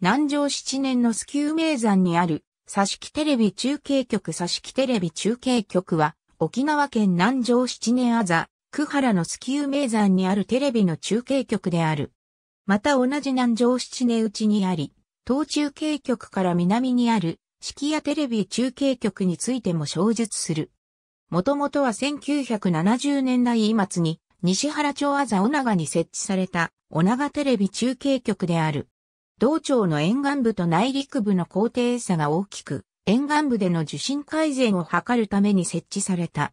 南城七年のスキュー名山にある、佐敷テレビ中継局佐敷テレビ中継局は、沖縄県南城七年あざ、久原のスキュー名山にあるテレビの中継局である。また同じ南城七年内にあり、東中継局から南にある、式屋テレビ中継局についても詳述する。もともとは1970年代末に西原町あざ尾長に設置された尾長テレビ中継局である。同町の沿岸部と内陸部の高低差が大きく、沿岸部での受信改善を図るために設置された。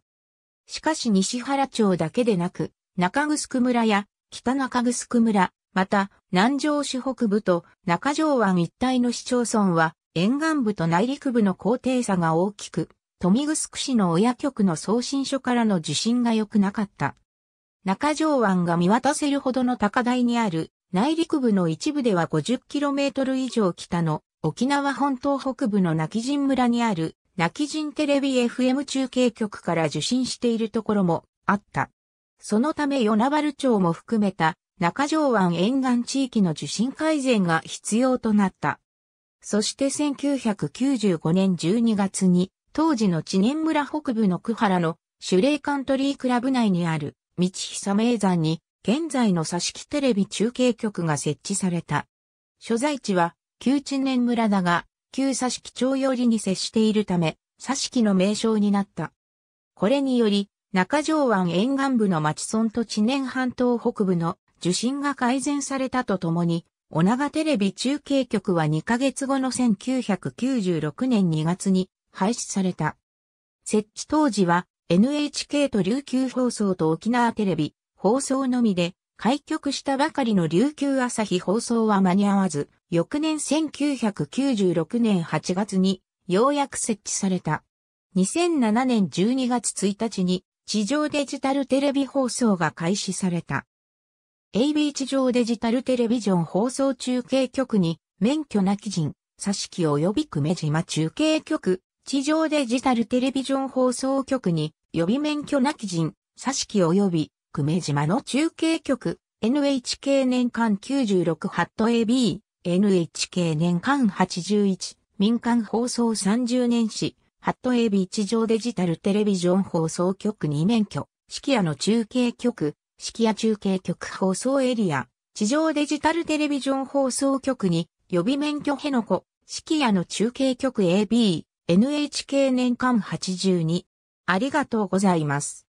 しかし西原町だけでなく、中城村や北中城村、また南城市北部と中城湾一帯の市町村は沿岸部と内陸部の高低差が大きく、富城市の親局の送信所からの受信が良くなかった。中城湾が見渡せるほどの高台にある内陸部の一部では 50km 以上北の沖縄本島北部の泣き人村にある泣き人テレビ FM 中継局から受信しているところもあった。そのため与那原町も含めた中条湾沿岸地域の受信改善が必要となった。そして1995年12月に当時の知念村北部の久原の守霊カントリークラブ内にある道久名山に現在の佐敷木テレビ中継局が設置された。所在地は、旧知念村だが、旧佐敷木町寄りに接しているため、佐敷木の名称になった。これにより、中条湾沿岸部の町村と知念半島北部の受信が改善されたとともに、小長テレビ中継局は2ヶ月後の1996年2月に廃止された。設置当時は NHK と琉球放送と沖縄テレビ、放送のみで、開局したばかりの琉球朝日放送は間に合わず、翌年1996年8月に、ようやく設置された。2007年12月1日に、地上デジタルテレビ放送が開始された。AB 地上デジタルテレビジョン放送中継局に、免許なき人、佐敷及び久米島中継局、地上デジタルテレビジョン放送局に、予備免許なき人、佐敷及び久米島の中継局、NHK 年間96ハット AB、NHK 年間81、民間放送30年史、ハット AB 地上デジタルテレビジョン放送局に免許、式屋の中継局、式屋中継局放送エリア、地上デジタルテレビジョン放送局に、予備免許辺野古、式屋の中継局 AB、NHK 年間82。ありがとうございます。